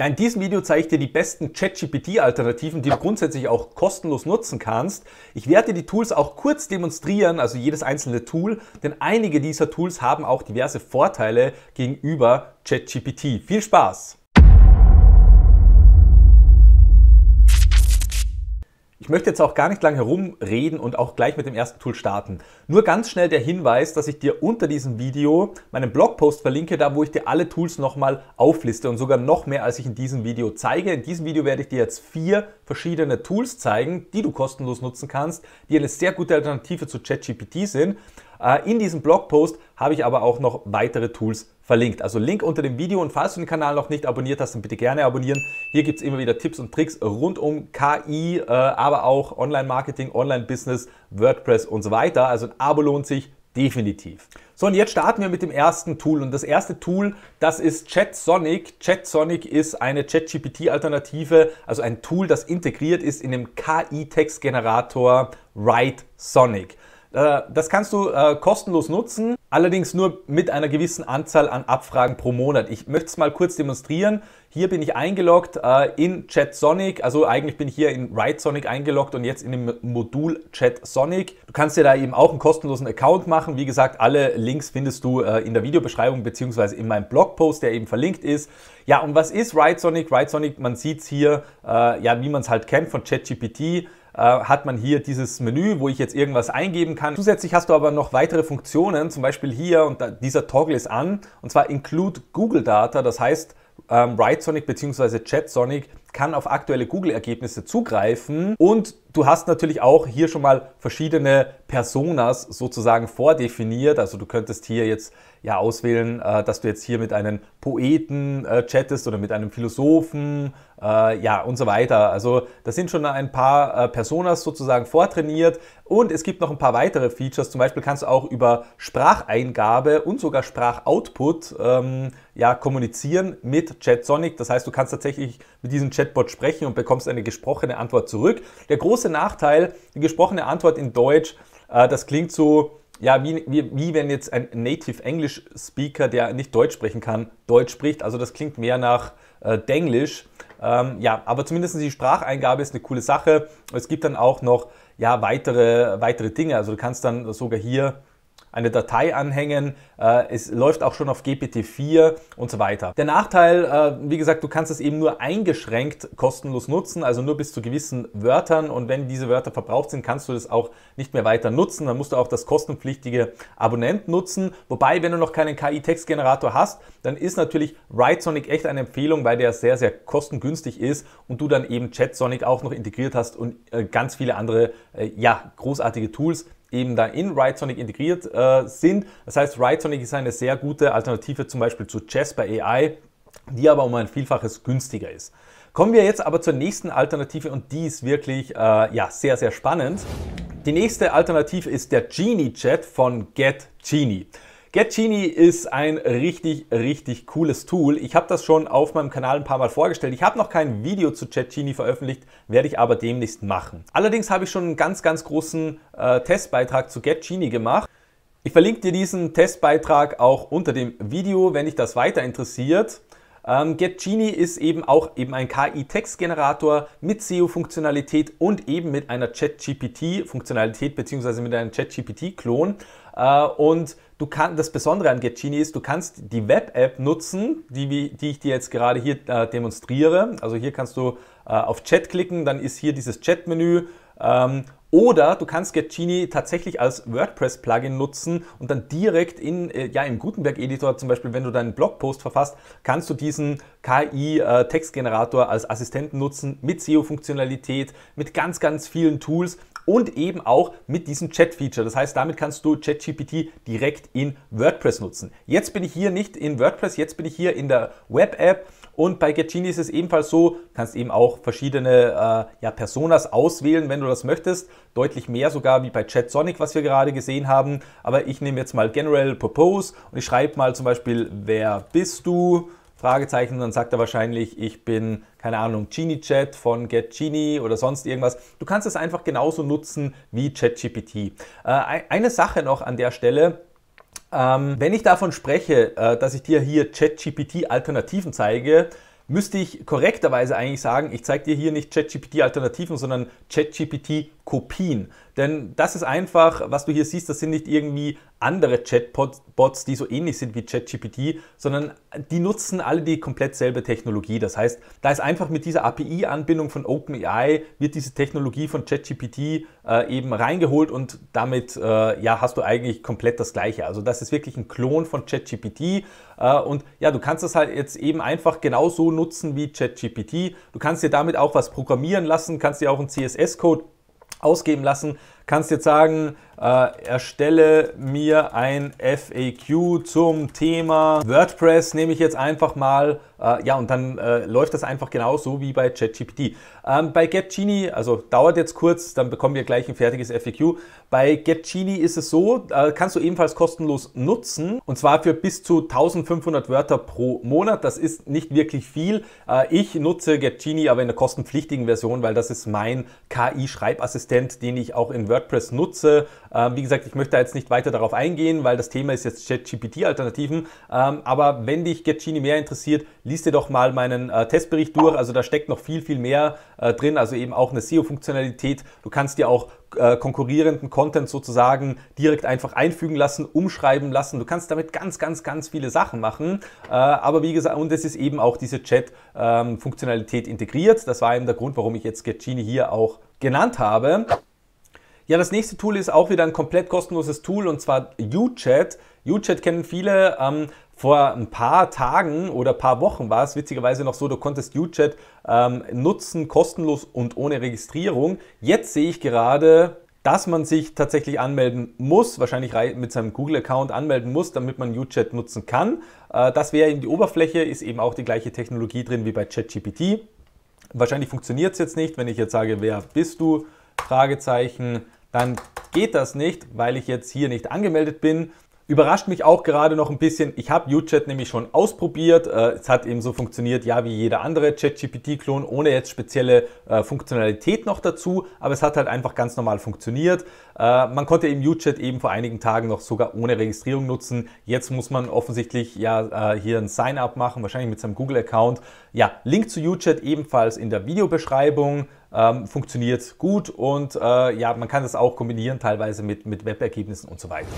Ja, in diesem Video zeige ich dir die besten ChatGPT-Alternativen, die du grundsätzlich auch kostenlos nutzen kannst. Ich werde dir die Tools auch kurz demonstrieren, also jedes einzelne Tool, denn einige dieser Tools haben auch diverse Vorteile gegenüber ChatGPT. Viel Spaß! Ich möchte jetzt auch gar nicht lang herumreden und auch gleich mit dem ersten Tool starten. Nur ganz schnell der Hinweis, dass ich dir unter diesem Video meinen Blogpost verlinke, da wo ich dir alle Tools nochmal aufliste und sogar noch mehr, als ich in diesem Video zeige. In diesem Video werde ich dir jetzt vier verschiedene Tools zeigen, die du kostenlos nutzen kannst, die eine sehr gute Alternative zu ChatGPT sind. Äh, in diesem Blogpost habe ich aber auch noch weitere Tools verlinkt. Also Link unter dem Video und falls du den Kanal noch nicht abonniert hast, dann bitte gerne abonnieren. Hier gibt es immer wieder Tipps und Tricks rund um KI, äh, aber auch Online-Marketing, Online-Business, WordPress und so weiter. Also ein Abo lohnt sich definitiv. So, und jetzt starten wir mit dem ersten Tool. Und das erste Tool, das ist ChatSonic. ChatSonic ist eine ChatGPT-Alternative, also ein Tool, das integriert ist in dem KI-Textgenerator WriteSonic. Äh, das kannst du äh, kostenlos nutzen, allerdings nur mit einer gewissen Anzahl an Abfragen pro Monat. Ich möchte es mal kurz demonstrieren. Hier bin ich eingeloggt äh, in ChatSonic, also eigentlich bin ich hier in WriteSonic eingeloggt und jetzt in dem Modul ChatSonic. Du kannst dir da eben auch einen kostenlosen Account machen. Wie gesagt, alle Links findest du in der Videobeschreibung bzw. in meinem Blogpost, der eben verlinkt ist. Ja, und was ist WriteSonic? WriteSonic, man sieht es hier, ja, wie man es halt kennt von ChatGPT äh, hat man hier dieses Menü, wo ich jetzt irgendwas eingeben kann. Zusätzlich hast du aber noch weitere Funktionen, zum Beispiel hier und dieser Toggle ist an, und zwar Include Google Data, das heißt, ähm, WriteSonic bzw. ChatSonic kann auf aktuelle Google-Ergebnisse zugreifen und du hast natürlich auch hier schon mal verschiedene Personas sozusagen vordefiniert. Also du könntest hier jetzt ja auswählen, äh, dass du jetzt hier mit einem Poeten äh, chattest oder mit einem Philosophen, äh, ja und so weiter. Also das sind schon ein paar äh, Personas sozusagen vortrainiert und es gibt noch ein paar weitere Features. Zum Beispiel kannst du auch über Spracheingabe und sogar Sprachoutput ähm, ja kommunizieren mit ChatSonic. Das heißt, du kannst tatsächlich mit diesem Chat Chatbot sprechen und bekommst eine gesprochene Antwort zurück. Der große Nachteil, die gesprochene Antwort in Deutsch, äh, das klingt so, ja, wie, wie, wie wenn jetzt ein Native English Speaker, der nicht Deutsch sprechen kann, Deutsch spricht. Also das klingt mehr nach äh, Denglisch. Ähm, ja, aber zumindest die Spracheingabe ist eine coole Sache. Es gibt dann auch noch ja, weitere, weitere Dinge. Also du kannst dann sogar hier eine Datei anhängen, äh, es läuft auch schon auf GPT-4 und so weiter. Der Nachteil, äh, wie gesagt, du kannst es eben nur eingeschränkt kostenlos nutzen, also nur bis zu gewissen Wörtern und wenn diese Wörter verbraucht sind, kannst du das auch nicht mehr weiter nutzen, dann musst du auch das kostenpflichtige Abonnent nutzen. Wobei, wenn du noch keinen KI-Textgenerator hast, dann ist natürlich WriteSonic echt eine Empfehlung, weil der sehr, sehr kostengünstig ist und du dann eben ChatSonic auch noch integriert hast und äh, ganz viele andere, ja, großartige Tools, eben da in RideSonic integriert äh, sind. Das heißt, RideSonic ist eine sehr gute Alternative zum Beispiel zu Jasper AI, die aber um ein Vielfaches günstiger ist. Kommen wir jetzt aber zur nächsten Alternative und die ist wirklich äh, ja, sehr, sehr spannend. Die nächste Alternative ist der Genie Chat von Get Genie. GetGenie ist ein richtig, richtig cooles Tool. Ich habe das schon auf meinem Kanal ein paar Mal vorgestellt. Ich habe noch kein Video zu ChatGenie veröffentlicht, werde ich aber demnächst machen. Allerdings habe ich schon einen ganz, ganz großen äh, Testbeitrag zu GetGenie gemacht. Ich verlinke dir diesen Testbeitrag auch unter dem Video, wenn dich das weiter interessiert. Ähm, Get ist eben auch eben ein KI-Textgenerator mit SEO-Funktionalität und eben mit einer ChatGPT-Funktionalität bzw. mit einem ChatGPT-Klon. Äh, und du kann, das Besondere an GetGenie ist, du kannst die Web-App nutzen, die, die ich dir jetzt gerade hier äh, demonstriere. Also hier kannst du äh, auf Chat klicken, dann ist hier dieses Chat-Menü ähm, oder du kannst Getchini tatsächlich als WordPress-Plugin nutzen und dann direkt in, äh, ja, im Gutenberg-Editor, zum Beispiel, wenn du deinen Blogpost verfasst, kannst du diesen KI-Textgenerator äh, als Assistenten nutzen mit SEO-Funktionalität, mit ganz, ganz vielen Tools und eben auch mit diesem Chat-Feature. Das heißt, damit kannst du ChatGPT direkt in WordPress nutzen. Jetzt bin ich hier nicht in WordPress, jetzt bin ich hier in der Web-App und bei Getchini ist es ebenfalls so, du kannst eben auch verschiedene äh, ja, Personas auswählen, wenn du das möchtest. Deutlich mehr sogar wie bei ChatSonic, was wir gerade gesehen haben. Aber ich nehme jetzt mal General Purpose und ich schreibe mal zum Beispiel, wer bist du? Fragezeichen, dann sagt er wahrscheinlich, ich bin, keine Ahnung, Genie-Chat von GetGenie oder sonst irgendwas. Du kannst es einfach genauso nutzen wie ChatGPT. Äh, e-, eine Sache noch an der Stelle, ähm, wenn ich davon spreche, äh, dass ich dir hier ChatGPT-Alternativen zeige, müsste ich korrekterweise eigentlich sagen, ich zeige dir hier nicht ChatGPT-Alternativen, sondern ChatGPT-Kopien. Denn das ist einfach, was du hier siehst, das sind nicht irgendwie andere Chatbots, die so ähnlich sind wie ChatGPT, sondern die nutzen alle die komplett selbe Technologie. Das heißt, da ist einfach mit dieser API-Anbindung von OpenAI wird diese Technologie von ChatGPT äh, eben reingeholt und damit äh, ja, hast du eigentlich komplett das Gleiche. Also das ist wirklich ein Klon von ChatGPT äh, und ja, du kannst das halt jetzt eben einfach genauso nutzen wie ChatGPT. Du kannst dir damit auch was programmieren lassen, kannst dir auch einen CSS-Code ausgeben lassen, kannst jetzt sagen, äh, erstelle mir ein FAQ zum Thema WordPress, nehme ich jetzt einfach mal, äh, ja, und dann äh, läuft das einfach genauso wie bei ChatGPT. Ähm, bei GetGenie, also dauert jetzt kurz, dann bekommen wir gleich ein fertiges FAQ. Bei GetGenie ist es so, äh, kannst du ebenfalls kostenlos nutzen, und zwar für bis zu 1500 Wörter pro Monat. Das ist nicht wirklich viel. Äh, ich nutze GetGenie aber in der kostenpflichtigen Version, weil das ist mein KI-Schreibassistent, den ich auch in WordPress WordPress nutze. Ähm, wie gesagt, ich möchte jetzt nicht weiter darauf eingehen, weil das Thema ist jetzt ChatGPT-Alternativen. Ähm, aber wenn dich GetGenie mehr interessiert, liest dir doch mal meinen äh, Testbericht durch. Also da steckt noch viel, viel mehr äh, drin. Also eben auch eine SEO-Funktionalität. Du kannst dir auch äh, konkurrierenden Content sozusagen direkt einfach einfügen lassen, umschreiben lassen. Du kannst damit ganz, ganz, ganz viele Sachen machen. Äh, aber wie gesagt, und es ist eben auch diese Chat-Funktionalität ähm, integriert. Das war eben der Grund, warum ich jetzt Getchini hier auch genannt habe. Ja, das nächste Tool ist auch wieder ein komplett kostenloses Tool und zwar UChat. UChat kennen viele. Ähm, vor ein paar Tagen oder paar Wochen war es witzigerweise noch so, du konntest UChat ähm, nutzen, kostenlos und ohne Registrierung. Jetzt sehe ich gerade, dass man sich tatsächlich anmelden muss, wahrscheinlich mit seinem Google-Account anmelden muss, damit man UChat nutzen kann. Äh, das wäre eben die Oberfläche, ist eben auch die gleiche Technologie drin wie bei ChatGPT. Wahrscheinlich funktioniert es jetzt nicht, wenn ich jetzt sage, wer bist du? Fragezeichen, dann geht das nicht, weil ich jetzt hier nicht angemeldet bin. Überrascht mich auch gerade noch ein bisschen. Ich habe UChat nämlich schon ausprobiert. Äh, es hat eben so funktioniert, ja, wie jeder andere ChatGPT-Klon, ohne jetzt spezielle äh, Funktionalität noch dazu. Aber es hat halt einfach ganz normal funktioniert. Äh, man konnte eben UChat eben vor einigen Tagen noch sogar ohne Registrierung nutzen. Jetzt muss man offensichtlich ja hier ein Sign-up machen, wahrscheinlich mit seinem Google-Account. Ja, Link zu UChat ebenfalls in der Videobeschreibung ähm, funktioniert gut und äh, ja, man kann das auch kombinieren teilweise mit, mit Webergebnissen und so weiter.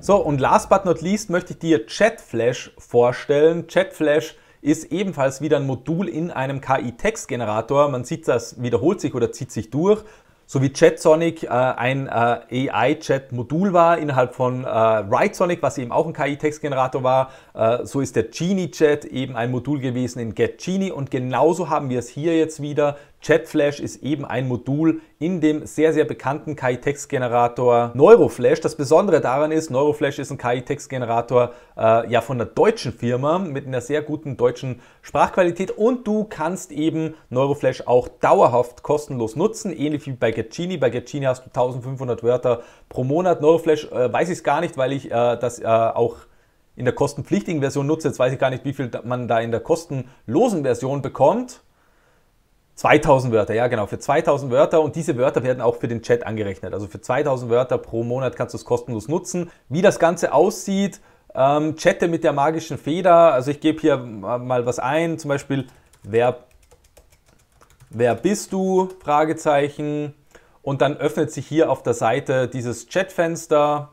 So und last but not least möchte ich dir ChatFlash vorstellen. ChatFlash ist ebenfalls wieder ein Modul in einem KI-Textgenerator. Man sieht, das wiederholt sich oder zieht sich durch so wie ChatSonic äh, ein äh, AI-Chat-Modul war innerhalb von äh, WriteSonic, was eben auch ein KI-Textgenerator war, äh, so ist der Genie-Chat eben ein Modul gewesen in GetGenie und genauso haben wir es hier jetzt wieder. ChatFlash ist eben ein Modul in dem sehr, sehr bekannten ki generator Neuroflash. Das Besondere daran ist, Neuroflash ist ein KI-Textgenerator äh, ja von einer deutschen Firma mit einer sehr guten deutschen Sprachqualität und du kannst eben Neuroflash auch dauerhaft kostenlos nutzen, ähnlich wie bei Gacchini. Bei Gacchini hast du 1500 Wörter pro Monat. Neuroflash äh, weiß ich es gar nicht, weil ich äh, das äh, auch in der kostenpflichtigen Version nutze. Jetzt weiß ich gar nicht, wie viel man da in der kostenlosen Version bekommt. 2000 Wörter, ja genau, für 2000 Wörter und diese Wörter werden auch für den Chat angerechnet. Also für 2000 Wörter pro Monat kannst du es kostenlos nutzen. Wie das Ganze aussieht, ähm, chatte mit der magischen Feder. Also ich gebe hier mal was ein, zum Beispiel, wer, wer bist du? Fragezeichen. Und dann öffnet sich hier auf der Seite dieses Chatfenster.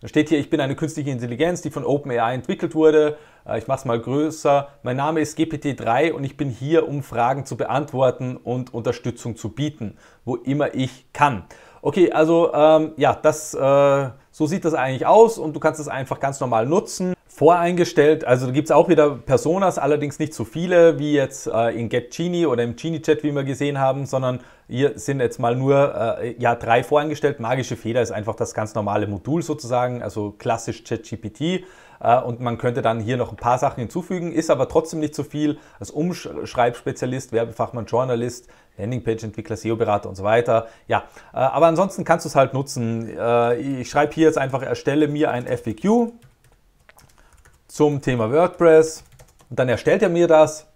Dann steht hier, ich bin eine künstliche Intelligenz, die von OpenAI entwickelt wurde. Äh, ich mache es mal größer. Mein Name ist GPT3 und ich bin hier, um Fragen zu beantworten und Unterstützung zu bieten, wo immer ich kann. Okay, also ähm, ja, das, äh, so sieht das eigentlich aus und du kannst es einfach ganz normal nutzen. Voreingestellt, also da gibt es auch wieder Personas, allerdings nicht so viele wie jetzt äh, in GetGenie oder im Genie-Chat, wie wir gesehen haben, sondern hier sind jetzt mal nur äh, ja, drei voreingestellt. Magische Feder ist einfach das ganz normale Modul sozusagen, also klassisch ChatGPT. Äh, und man könnte dann hier noch ein paar Sachen hinzufügen, ist aber trotzdem nicht so viel als Umschreibspezialist, Werbefachmann, Journalist, Landingpage-Entwickler, SEO-Berater und so weiter. Ja, äh, aber ansonsten kannst du es halt nutzen. Äh, ich schreibe hier jetzt einfach, erstelle mir ein FAQ zum Thema WordPress. Und dann erstellt er mir das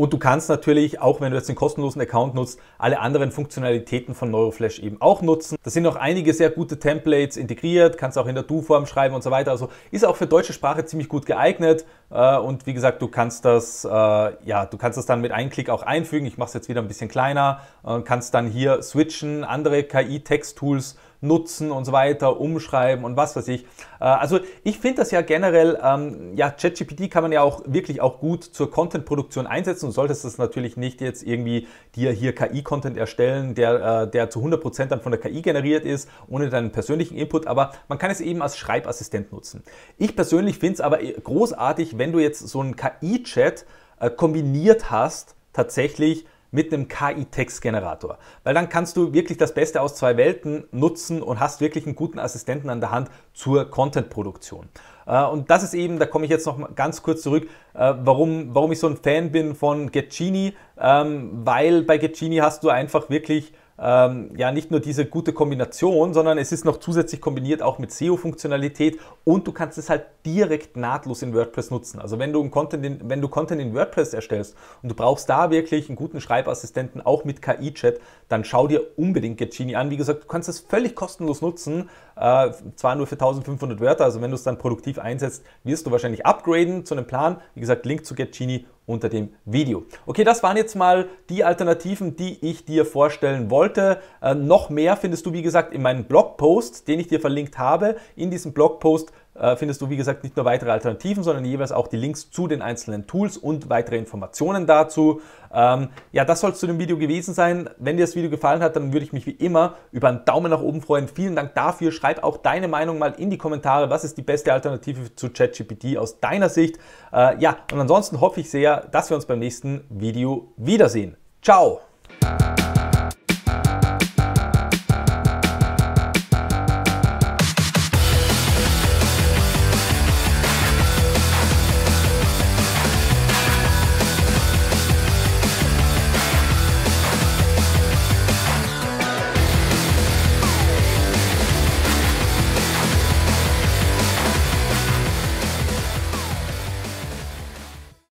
und du kannst natürlich, auch wenn du jetzt den kostenlosen Account nutzt, alle anderen Funktionalitäten von Neuroflash eben auch nutzen. Da sind auch einige sehr gute Templates integriert, kannst auch in der Du-Form schreiben und so weiter. Also ist auch für deutsche Sprache ziemlich gut geeignet. Äh, und wie gesagt, du kannst das, äh, ja, du kannst das dann mit einem Klick auch einfügen. Ich mache es jetzt wieder ein bisschen kleiner. Äh, kannst dann hier switchen, andere KI-Text-Tools nutzen und so weiter, umschreiben und was weiß ich. Äh, also ich finde das ja generell, ähm, ja, ChatGPT kann man ja auch wirklich auch gut zur Content-Produktion einsetzen. und solltest das natürlich nicht jetzt irgendwie dir hier KI-Content erstellen, der, äh, der zu 100% dann von der KI generiert ist, ohne deinen persönlichen Input, aber man kann es eben als Schreibassistent nutzen. Ich persönlich finde es aber großartig, wenn du jetzt so einen KI-Chat äh, kombiniert hast, tatsächlich mit einem KI-Textgenerator. Weil dann kannst du wirklich das Beste aus zwei Welten nutzen und hast wirklich einen guten Assistenten an der Hand zur Content-Produktion. Äh, und das ist eben, da komme ich jetzt noch mal ganz kurz zurück, äh, warum, warum ich so ein Fan bin von GetGenie, ähm, weil bei GetGenie hast du einfach wirklich ähm, ja nicht nur diese gute Kombination, sondern es ist noch zusätzlich kombiniert auch mit SEO-Funktionalität und du kannst es halt direkt nahtlos in WordPress nutzen. Also wenn du, Content in, wenn du Content in WordPress erstellst und du brauchst da wirklich einen guten Schreibassistenten, auch mit KI-Chat, dann schau dir unbedingt Getgenie an. Wie gesagt, du kannst es völlig kostenlos nutzen, äh, zwar nur für 1500 Wörter, also wenn du es dann produktiv einsetzt, wirst du wahrscheinlich upgraden zu einem Plan. Wie gesagt, Link zu Getgenie unter dem Video. Okay, das waren jetzt mal die Alternativen, die ich dir vorstellen wollte. Äh, noch mehr findest du, wie gesagt, in meinem Blogpost, den ich dir verlinkt habe. In diesem Blogpost äh, findest du, wie gesagt, nicht nur weitere Alternativen, sondern jeweils auch die Links zu den einzelnen Tools und weitere Informationen dazu. Ähm, ja, das soll es zu dem Video gewesen sein. Wenn dir das Video gefallen hat, dann würde ich mich wie immer über einen Daumen nach oben freuen. Vielen Dank dafür. Schreib auch deine Meinung mal in die Kommentare. Was ist die beste Alternative zu ChatGPT aus deiner Sicht? Äh, ja, und ansonsten hoffe ich sehr, dass wir uns beim nächsten Video wiedersehen. Ciao!